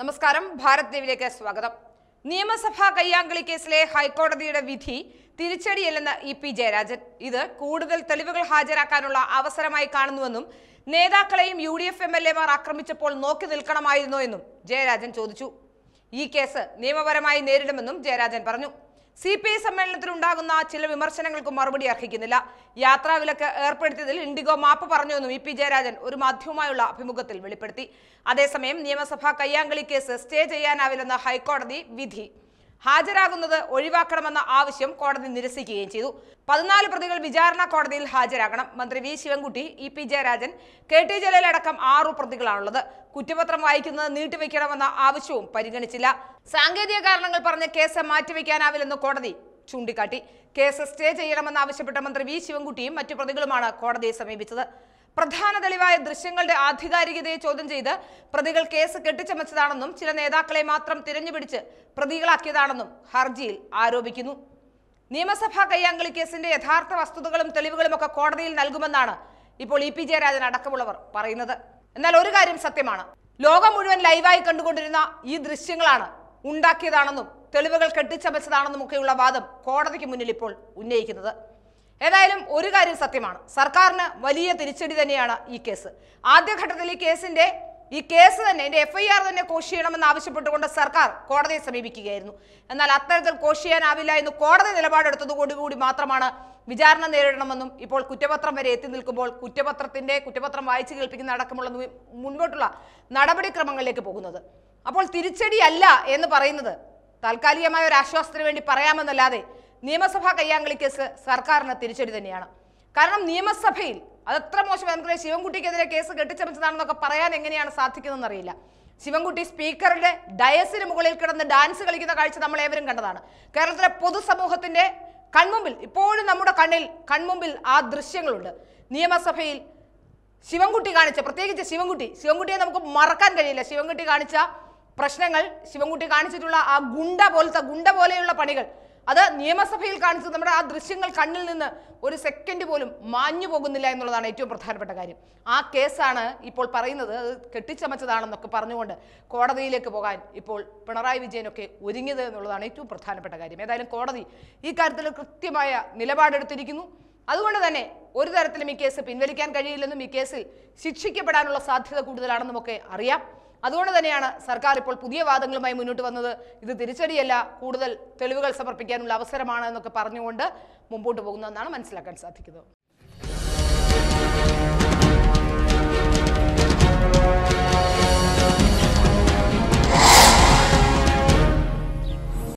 നമസ്കാരം ഭാരത് ദേവിലേക്ക് സ്വാഗതം നിയമസഭാ കയ്യാങ്കളി കേസിലെ ഹൈക്കോടതിയുടെ വിധി തിരിച്ചടിയല്ലെന്ന് ഇ പി ജയരാജൻ ഇത് കൂടുതൽ തെളിവുകൾ ഹാജരാക്കാനുള്ള അവസരമായി കാണുന്നുവെന്നും നേതാക്കളെയും U D F M L എമാർ ആക്രമിച്ചപ്പോൾ നോക്കി നിൽക്കണമായിരുന്നോ എന്നും ജയരാജൻ ചോദിച്ചു ഈ കേസ് നിയമപരമായി നേരിടുമെന്നും ജയരാജൻ പറഞ്ഞു സി പി ഐ സമ്മേളനത്തിൽ ഉണ്ടാകുന്ന ചില വിമർശനങ്ങൾക്ക് മറുപടി അർഹിക്കുന്നില്ല യാത്രാവിലക്ക് ഏർപ്പെടുത്തിയതിൽ ഇൻഡിഗോ മാപ്പ് പറഞ്ഞുവെന്നും ഇ പി ജയരാജൻ ഒരു മാധ്യമമായുള്ള അഭിമുഖത്തിൽ വെളിപ്പെടുത്തി അതേസമയം നിയമസഭാ കയ്യാങ്കളി കേസ് സ്റ്റേ ചെയ്യാനാവില്ലെന്ന ഹൈക്കോടതി വിധി ഹാജരാകുന്നത് ഒഴിവാക്കണമെന്ന ആവശ്യം കോടതി നിരസിക്കുകയും ചെയ്തു പതിനാല് പ്രതികൾ വിചാരണ കോടതിയിൽ ഹാജരാകണം മന്ത്രി V Sivankutty E P Jayarajan K T Jaleel അടക്കം ആറു പ്രതികളാണുള്ളത് കുറ്റപത്രം വായിക്കുന്നത് നീട്ടിവെക്കണമെന്ന ആവശ്യവും പരിഗണിച്ചില്ല സാങ്കേതിക കാരണങ്ങൾ പറഞ്ഞ് കേസ് മാറ്റിവെക്കാനാവില്ലെന്ന് കോടതി ചൂണ്ടിക്കാട്ടി കേസ് സ്റ്റേ ചെയ്യണമെന്ന് ആവശ്യപ്പെട്ട മന്ത്രി വി ശിവൻകുട്ടിയും മറ്റു പ്രതികളുമാണ് കോടതിയെ സമീപിച്ചത് പ്രധാന തെളിവായ ദൃശ്യങ്ങളുടെ ആധികാരികതയെ ചോദ്യം ചെയ്ത് പ്രതികൾ കേസ് കെട്ടിച്ചമച്ചതാണെന്നും ചില നേതാക്കളെ മാത്രം തിരഞ്ഞുപിടിച്ച് പ്രതികളാക്കിയതാണെന്നും ഹർജിയിൽ ആരോപിക്കുന്നു നിയമസഭാ കയ്യാങ്കളി കേസിന്റെ യഥാർത്ഥ വസ്തുതകളും തെളിവുകളും ഒക്കെ കോടതിയിൽ നൽകുമെന്നാണ് ഇപ്പോൾ ഇ പി ജയരാജൻ അടക്കമുള്ളവർ പറയുന്നത് എന്നാൽ ഒരു കാര്യം സത്യമാണ് ലോകം മുഴുവൻ ലൈവായി കണ്ടുകൊണ്ടിരുന്ന ഈ ദൃശ്യങ്ങളാണ് ഉണ്ടാക്കിയതാണെന്നും തെളിവുകൾ കെട്ടിച്ചമച്ചതാണെന്നും ഒക്കെയുള്ള വാദം കോടതിക്ക് മുന്നിൽ ഇപ്പോൾ ഉന്നയിക്കുന്നത് ഏതായാലും ഒരു കാര്യം സത്യമാണ് സർക്കാരിന് വലിയ തിരിച്ചടി തന്നെയാണ് ഈ കേസ് ആദ്യഘട്ടത്തിൽ ഈ കേസിന്റെ ഈ കേസ് തന്നെ എൻ്റെ എഫ് ഐ ആർ തന്നെ കോഷ് ചെയ്യണമെന്ന് ആവശ്യപ്പെട്ടുകൊണ്ട് സർക്കാർ കോടതിയെ സമീപിക്കുകയായിരുന്നു എന്നാൽ അത്തരത്തിൽ കോഷ് ചെയ്യാനാവില്ല എന്ന് കോടതി നിലപാടെടുത്തതോടുകൂടി മാത്രമാണ് വിചാരണ നേരിടണമെന്നും ഇപ്പോൾ കുറ്റപത്രം വരെ എത്തി നിൽക്കുമ്പോൾ കുറ്റപത്രത്തിൻ്റെ കുറ്റപത്രം വായിച്ചു കേൾപ്പിക്കുന്ന അടക്കമുള്ള മുൻപോട്ടുള്ള നടപടിക്രമങ്ങളിലേക്ക് പോകുന്നത് അപ്പോൾ തിരിച്ചടിയല്ല എന്ന് പറയുന്നത് താൽക്കാലികമായ ഒരു ആശ്വാസത്തിന് വേണ്ടി പറയാമെന്നല്ലാതെ നിയമസഭാ കയ്യാങ്കളി കേസ് സർക്കാരിന് തിരിച്ചടി തന്നെയാണ് കാരണം നിയമസഭയിൽ അതത്ര മോശം ശിവൻകുട്ടിക്കെതിരെ കേസ് കെട്ടിച്ചമച്ചതാണെന്നൊക്കെ പറയാൻ എങ്ങനെയാണ് സാധിക്കുന്നതെന്ന് അറിയില്ല ശിവൻകുട്ടി സ്പീക്കറുടെ ഡയസിന് മുകളിൽ കിടന്ന് ഡാൻസ് കളിക്കുന്ന കാഴ്ച നമ്മൾ ഏവരും കണ്ടതാണ് കേരളത്തിലെ പൊതുസമൂഹത്തിന്റെ കൺമുമ്പിൽ ഇപ്പോഴും നമ്മുടെ കണ്ണിൽ കൺമുമ്പിൽ ആ ദൃശ്യങ്ങളുണ്ട് നിയമസഭയിൽ ശിവൻകുട്ടി കാണിച്ച പ്രത്യേകിച്ച് ശിവൻകുട്ടി ശിവൻകുട്ടിയെ നമുക്ക് മറക്കാൻ കഴിയില്ല ശിവൻകുട്ടി കാണിച്ച പ്രശ്നങ്ങൾ ശിവൻകുട്ടി കാണിച്ചിട്ടുള്ള ആ ഗുണ്ട പോലത്തെ ഗുണ്ട പോലെയുള്ള പണികൾ അത് നിയമസഭയിൽ കാണിച്ചത് നമ്മുടെ ആ ദൃശ്യങ്ങൾ കണ്ണിൽ നിന്ന് ഒരു സെക്കൻഡ് പോലും മാഞ്ഞു പോകുന്നില്ല എന്നുള്ളതാണ് ഏറ്റവും പ്രധാനപ്പെട്ട കാര്യം ആ കേസാണ് ഇപ്പോൾ പറയുന്നത് കെട്ടിച്ചമച്ചതാണെന്നൊക്കെ പറഞ്ഞുകൊണ്ട് കോടതിയിലേക്ക് പോകാൻ ഇപ്പോൾ പിണറായി വിജയനൊക്കെ ഒരുങ്ങിയത് എന്നുള്ളതാണ് ഏറ്റവും പ്രധാനപ്പെട്ട കാര്യം ഏതായാലും കോടതി ഈ കാര്യത്തിൽ കൃത്യമായ നിലപാടെടുത്തിരിക്കുന്നു അതുകൊണ്ട് തന്നെ ഒരു തരത്തിലും ഈ കേസ് പിൻവലിക്കാൻ കഴിയില്ലെന്നും ഈ കേസിൽ ശിക്ഷിക്കപ്പെടാനുള്ള സാധ്യത കൂടുതലാണെന്നും ഒക്കെ അറിയാം അതുകൊണ്ട് തന്നെയാണ് സർക്കാർ ഇപ്പോൾ പുതിയ വാദങ്ങളുമായി മുന്നോട്ട് വന്നത് ഇത് തിരിച്ചടിയല്ല കൂടുതൽ തെളിവുകൾ സമർപ്പിക്കാനുള്ള അവസരമാണ് എന്നൊക്കെ പറഞ്ഞുകൊണ്ട് മുമ്പോട്ട് പോകുന്നതെന്നാണ് മനസ്സിലാക്കാൻ സാധിക്കുന്നത്